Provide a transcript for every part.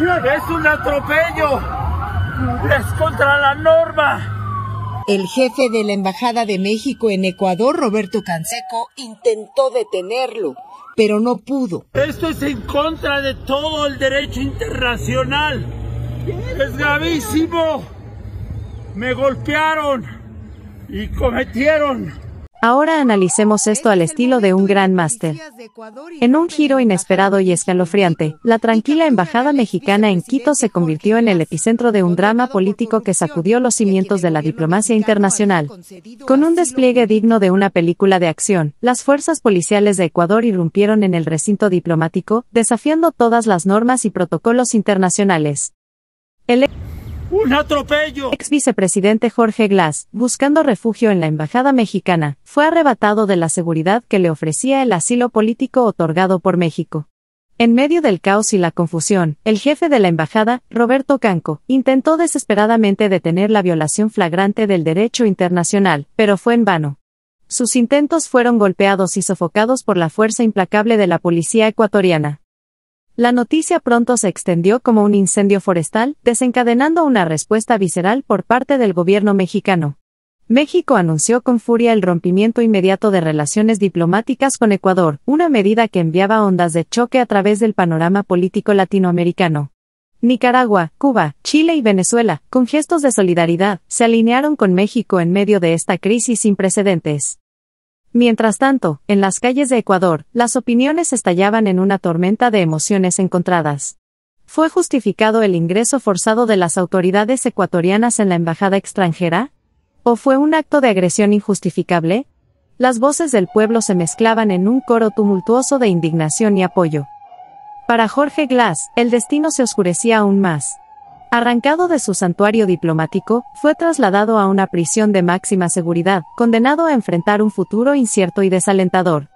Es un atropello. Es contra la norma. El jefe de la Embajada de México en Ecuador, Roberto Canseco, intentó detenerlo, pero no pudo. Esto es en contra de todo el derecho internacional. Es gravísimo. Me golpearon y cometieron Ahora analicemos esto este al estilo de un gran máster. En un giro inesperado y escalofriante, la tranquila embajada mexicana en Quito se convirtió en el epicentro de un drama político que sacudió los cimientos de la diplomacia internacional. Con un despliegue digno de una película de acción, las fuerzas policiales de Ecuador irrumpieron en el recinto diplomático, desafiando todas las normas y protocolos internacionales. ¡Un atropello! Ex vicepresidente Jorge Glass, buscando refugio en la Embajada Mexicana, fue arrebatado de la seguridad que le ofrecía el asilo político otorgado por México. En medio del caos y la confusión, el jefe de la embajada, Roberto Canco, intentó desesperadamente detener la violación flagrante del derecho internacional, pero fue en vano. Sus intentos fueron golpeados y sofocados por la fuerza implacable de la policía ecuatoriana. La noticia pronto se extendió como un incendio forestal, desencadenando una respuesta visceral por parte del gobierno mexicano. México anunció con furia el rompimiento inmediato de relaciones diplomáticas con Ecuador, una medida que enviaba ondas de choque a través del panorama político latinoamericano. Nicaragua, Cuba, Chile y Venezuela, con gestos de solidaridad, se alinearon con México en medio de esta crisis sin precedentes. Mientras tanto, en las calles de Ecuador, las opiniones estallaban en una tormenta de emociones encontradas. ¿Fue justificado el ingreso forzado de las autoridades ecuatorianas en la embajada extranjera? ¿O fue un acto de agresión injustificable? Las voces del pueblo se mezclaban en un coro tumultuoso de indignación y apoyo. Para Jorge Glass, el destino se oscurecía aún más. Arrancado de su santuario diplomático, fue trasladado a una prisión de máxima seguridad, condenado a enfrentar un futuro incierto y desalentador.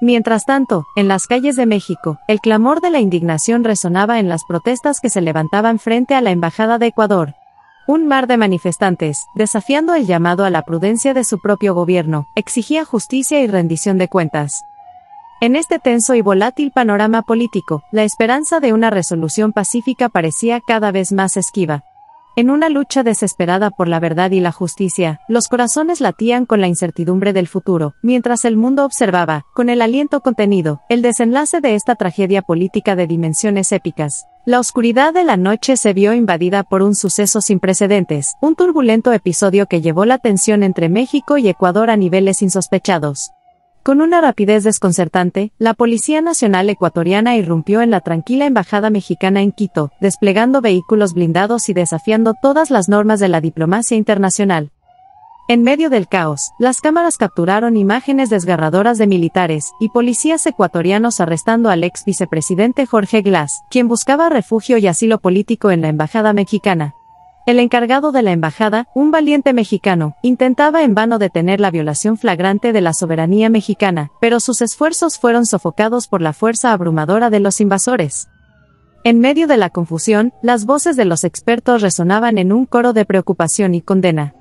Mientras tanto, en las calles de México, el clamor de la indignación resonaba en las protestas que se levantaban frente a la Embajada de Ecuador. Un mar de manifestantes, desafiando el llamado a la prudencia de su propio gobierno, exigía justicia y rendición de cuentas. En este tenso y volátil panorama político, la esperanza de una resolución pacífica parecía cada vez más esquiva. En una lucha desesperada por la verdad y la justicia, los corazones latían con la incertidumbre del futuro, mientras el mundo observaba, con el aliento contenido, el desenlace de esta tragedia política de dimensiones épicas. La oscuridad de la noche se vio invadida por un suceso sin precedentes, un turbulento episodio que llevó la tensión entre México y Ecuador a niveles insospechados. Con una rapidez desconcertante, la Policía Nacional Ecuatoriana irrumpió en la tranquila Embajada Mexicana en Quito, desplegando vehículos blindados y desafiando todas las normas de la diplomacia internacional. En medio del caos, las cámaras capturaron imágenes desgarradoras de militares y policías ecuatorianos arrestando al ex vicepresidente Jorge Glass, quien buscaba refugio y asilo político en la Embajada Mexicana. El encargado de la embajada, un valiente mexicano, intentaba en vano detener la violación flagrante de la soberanía mexicana, pero sus esfuerzos fueron sofocados por la fuerza abrumadora de los invasores. En medio de la confusión, las voces de los expertos resonaban en un coro de preocupación y condena.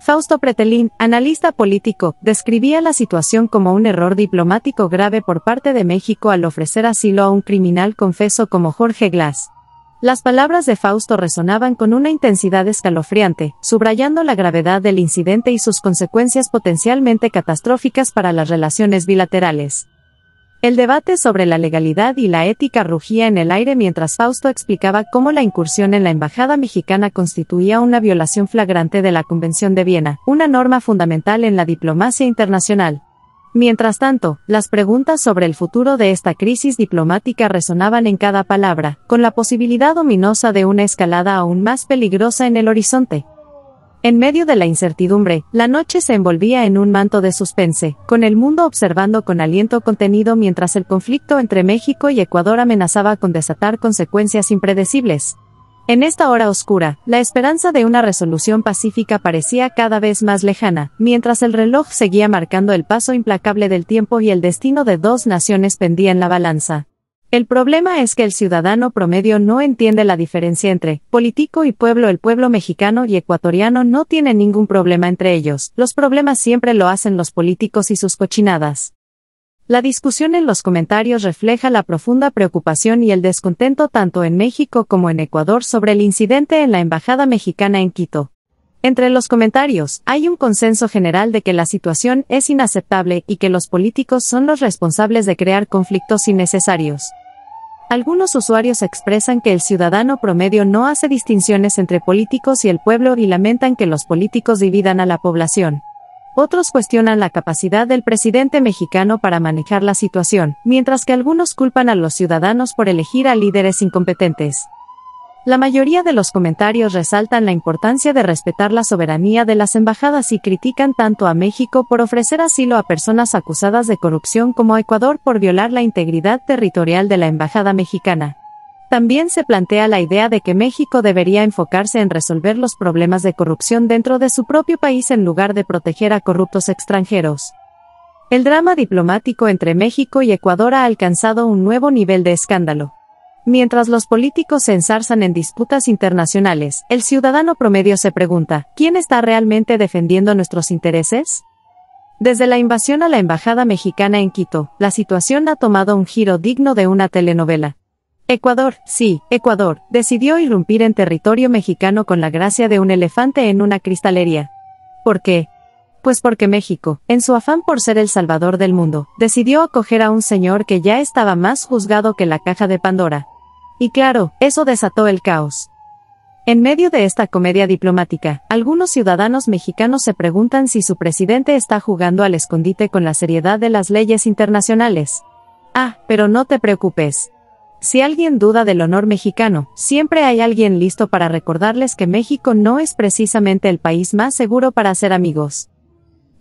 Fausto Pretelín, analista político, describía la situación como un error diplomático grave por parte de México al ofrecer asilo a un criminal confeso como Jorge Glass. Las palabras de Fausto resonaban con una intensidad escalofriante, subrayando la gravedad del incidente y sus consecuencias potencialmente catastróficas para las relaciones bilaterales. El debate sobre la legalidad y la ética rugía en el aire mientras Fausto explicaba cómo la incursión en la Embajada mexicana constituía una violación flagrante de la Convención de Viena, una norma fundamental en la diplomacia internacional. Mientras tanto, las preguntas sobre el futuro de esta crisis diplomática resonaban en cada palabra, con la posibilidad ominosa de una escalada aún más peligrosa en el horizonte. En medio de la incertidumbre, la noche se envolvía en un manto de suspense, con el mundo observando con aliento contenido mientras el conflicto entre México y Ecuador amenazaba con desatar consecuencias impredecibles. En esta hora oscura, la esperanza de una resolución pacífica parecía cada vez más lejana, mientras el reloj seguía marcando el paso implacable del tiempo y el destino de dos naciones pendía en la balanza. El problema es que el ciudadano promedio no entiende la diferencia entre político y pueblo. El pueblo mexicano y ecuatoriano no tiene ningún problema entre ellos. Los problemas siempre lo hacen los políticos y sus cochinadas. La discusión en los comentarios refleja la profunda preocupación y el descontento tanto en México como en Ecuador sobre el incidente en la Embajada Mexicana en Quito. Entre los comentarios, hay un consenso general de que la situación es inaceptable y que los políticos son los responsables de crear conflictos innecesarios. Algunos usuarios expresan que el ciudadano promedio no hace distinciones entre políticos y el pueblo y lamentan que los políticos dividan a la población. Otros cuestionan la capacidad del presidente mexicano para manejar la situación, mientras que algunos culpan a los ciudadanos por elegir a líderes incompetentes. La mayoría de los comentarios resaltan la importancia de respetar la soberanía de las embajadas y critican tanto a México por ofrecer asilo a personas acusadas de corrupción como a Ecuador por violar la integridad territorial de la embajada mexicana. También se plantea la idea de que México debería enfocarse en resolver los problemas de corrupción dentro de su propio país en lugar de proteger a corruptos extranjeros. El drama diplomático entre México y Ecuador ha alcanzado un nuevo nivel de escándalo. Mientras los políticos se ensarzan en disputas internacionales, el ciudadano promedio se pregunta, ¿quién está realmente defendiendo nuestros intereses? Desde la invasión a la Embajada Mexicana en Quito, la situación ha tomado un giro digno de una telenovela. Ecuador, sí, Ecuador, decidió irrumpir en territorio mexicano con la gracia de un elefante en una cristalería. ¿Por qué? Pues porque México, en su afán por ser el salvador del mundo, decidió acoger a un señor que ya estaba más juzgado que la caja de Pandora. Y claro, eso desató el caos. En medio de esta comedia diplomática, algunos ciudadanos mexicanos se preguntan si su presidente está jugando al escondite con la seriedad de las leyes internacionales. Ah, pero no te preocupes. Si alguien duda del honor mexicano, siempre hay alguien listo para recordarles que México no es precisamente el país más seguro para hacer amigos.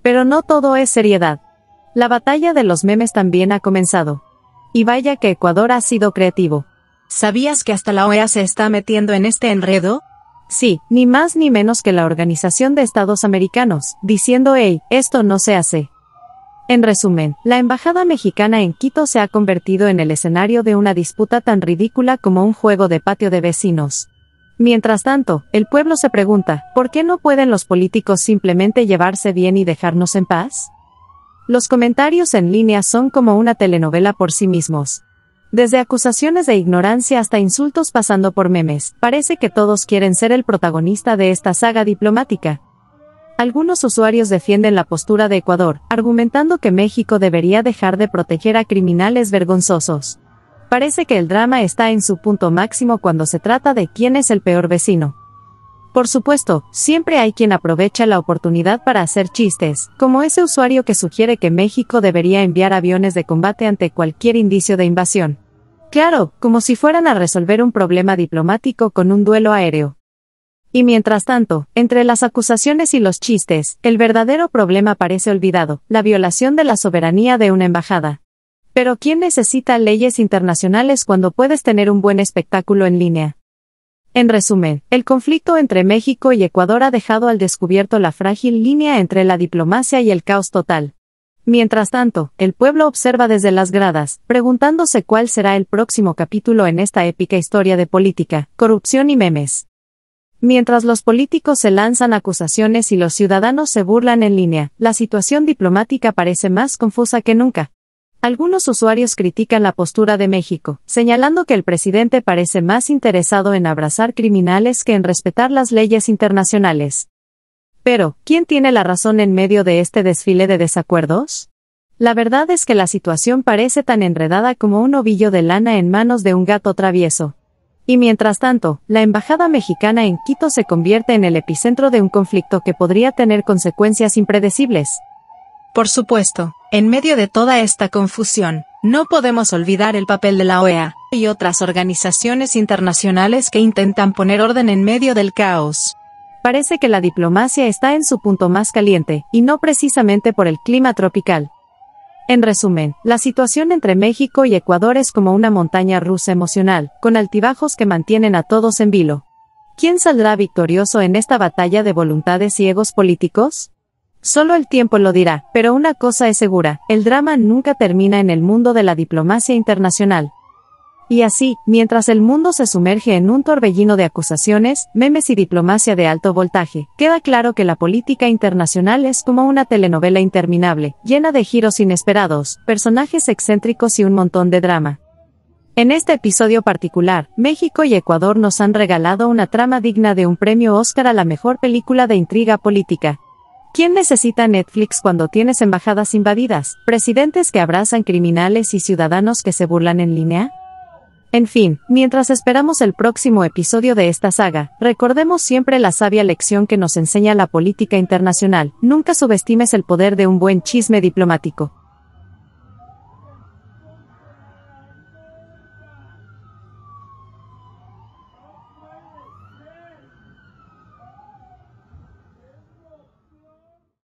Pero no todo es seriedad. La batalla de los memes también ha comenzado. Y vaya que Ecuador ha sido creativo. ¿Sabías que hasta la OEA se está metiendo en este enredo? Sí, ni más ni menos que la Organización de Estados Americanos, diciendo, hey, esto no se hace. En resumen, la embajada mexicana en Quito se ha convertido en el escenario de una disputa tan ridícula como un juego de patio de vecinos. Mientras tanto, el pueblo se pregunta, ¿por qué no pueden los políticos simplemente llevarse bien y dejarnos en paz? Los comentarios en línea son como una telenovela por sí mismos. Desde acusaciones de ignorancia hasta insultos pasando por memes, parece que todos quieren ser el protagonista de esta saga diplomática, algunos usuarios defienden la postura de Ecuador, argumentando que México debería dejar de proteger a criminales vergonzosos. Parece que el drama está en su punto máximo cuando se trata de quién es el peor vecino. Por supuesto, siempre hay quien aprovecha la oportunidad para hacer chistes, como ese usuario que sugiere que México debería enviar aviones de combate ante cualquier indicio de invasión. Claro, como si fueran a resolver un problema diplomático con un duelo aéreo. Y mientras tanto, entre las acusaciones y los chistes, el verdadero problema parece olvidado, la violación de la soberanía de una embajada. Pero ¿quién necesita leyes internacionales cuando puedes tener un buen espectáculo en línea? En resumen, el conflicto entre México y Ecuador ha dejado al descubierto la frágil línea entre la diplomacia y el caos total. Mientras tanto, el pueblo observa desde las gradas, preguntándose cuál será el próximo capítulo en esta épica historia de política, corrupción y memes. Mientras los políticos se lanzan acusaciones y los ciudadanos se burlan en línea, la situación diplomática parece más confusa que nunca. Algunos usuarios critican la postura de México, señalando que el presidente parece más interesado en abrazar criminales que en respetar las leyes internacionales. Pero, ¿quién tiene la razón en medio de este desfile de desacuerdos? La verdad es que la situación parece tan enredada como un ovillo de lana en manos de un gato travieso. Y mientras tanto, la embajada mexicana en Quito se convierte en el epicentro de un conflicto que podría tener consecuencias impredecibles. Por supuesto, en medio de toda esta confusión, no podemos olvidar el papel de la OEA y otras organizaciones internacionales que intentan poner orden en medio del caos. Parece que la diplomacia está en su punto más caliente, y no precisamente por el clima tropical. En resumen, la situación entre México y Ecuador es como una montaña rusa emocional, con altibajos que mantienen a todos en vilo. ¿Quién saldrá victorioso en esta batalla de voluntades y egos políticos? Solo el tiempo lo dirá, pero una cosa es segura, el drama nunca termina en el mundo de la diplomacia internacional. Y así, mientras el mundo se sumerge en un torbellino de acusaciones, memes y diplomacia de alto voltaje, queda claro que la política internacional es como una telenovela interminable, llena de giros inesperados, personajes excéntricos y un montón de drama. En este episodio particular, México y Ecuador nos han regalado una trama digna de un premio Oscar a la mejor película de intriga política, ¿Quién necesita Netflix cuando tienes embajadas invadidas, presidentes que abrazan criminales y ciudadanos que se burlan en línea? En fin, mientras esperamos el próximo episodio de esta saga, recordemos siempre la sabia lección que nos enseña la política internacional, nunca subestimes el poder de un buen chisme diplomático.